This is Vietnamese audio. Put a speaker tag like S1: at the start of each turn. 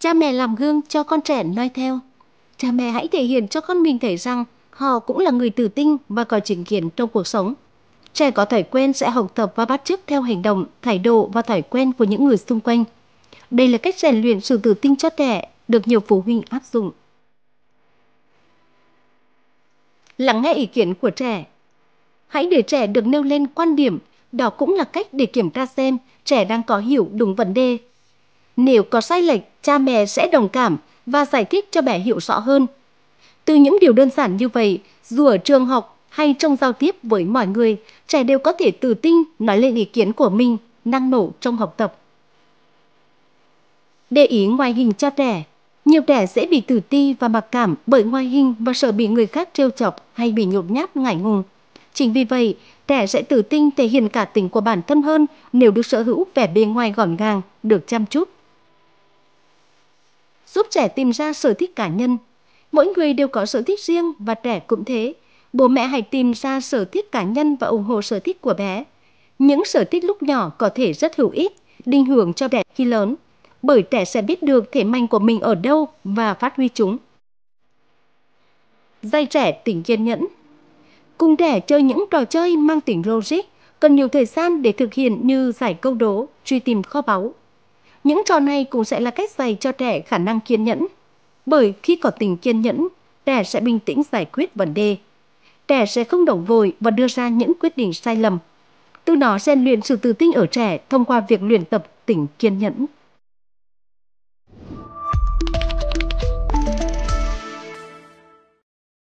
S1: Cha mẹ làm gương cho con trẻ noi theo. Cha mẹ hãy thể hiện cho con mình thấy rằng họ cũng là người tử tinh và có chính kiến trong cuộc sống. Trẻ có thói quen sẽ học tập và bắt chước theo hành động, thái độ và thói quen của những người xung quanh. Đây là cách rèn luyện sự tự tin cho trẻ được nhiều phụ huynh áp dụng. Lắng nghe ý kiến của trẻ. Hãy để trẻ được nêu lên quan điểm, đó cũng là cách để kiểm tra xem trẻ đang có hiểu đúng vấn đề nếu có sai lệch, cha mẹ sẽ đồng cảm và giải thích cho bé hiểu rõ hơn. Từ những điều đơn giản như vậy, dù ở trường học hay trong giao tiếp với mọi người, trẻ đều có thể tự tin nói lên ý kiến của mình, năng nổ trong học tập. Để ý ngoại hình cho trẻ, nhiều trẻ dễ bị tự ti và mặc cảm bởi ngoại hình và sợ bị người khác trêu chọc hay bị nhột nhát ngại ngùng. Chính vì vậy, trẻ sẽ tự tin thể hiện cả tính của bản thân hơn nếu được sở hữu vẻ bề ngoài gọn gàng, được chăm chút giúp trẻ tìm ra sở thích cá nhân. Mỗi người đều có sở thích riêng và trẻ cũng thế. Bố mẹ hãy tìm ra sở thích cá nhân và ủng hộ sở thích của bé. Những sở thích lúc nhỏ có thể rất hữu ích, định hưởng cho trẻ khi lớn, bởi trẻ sẽ biết được thể mạnh của mình ở đâu và phát huy chúng. Dạy trẻ tỉnh kiên nhẫn Cùng trẻ chơi những trò chơi mang tính logic, cần nhiều thời gian để thực hiện như giải câu đố, truy tìm kho báu, những trò này cũng sẽ là cách dạy cho trẻ khả năng kiên nhẫn. Bởi khi có tình kiên nhẫn, trẻ sẽ bình tĩnh giải quyết vấn đề. Trẻ sẽ không động vội và đưa ra những quyết định sai lầm. Từ đó rèn luyện sự tự tin ở trẻ thông qua việc luyện tập tỉnh kiên nhẫn.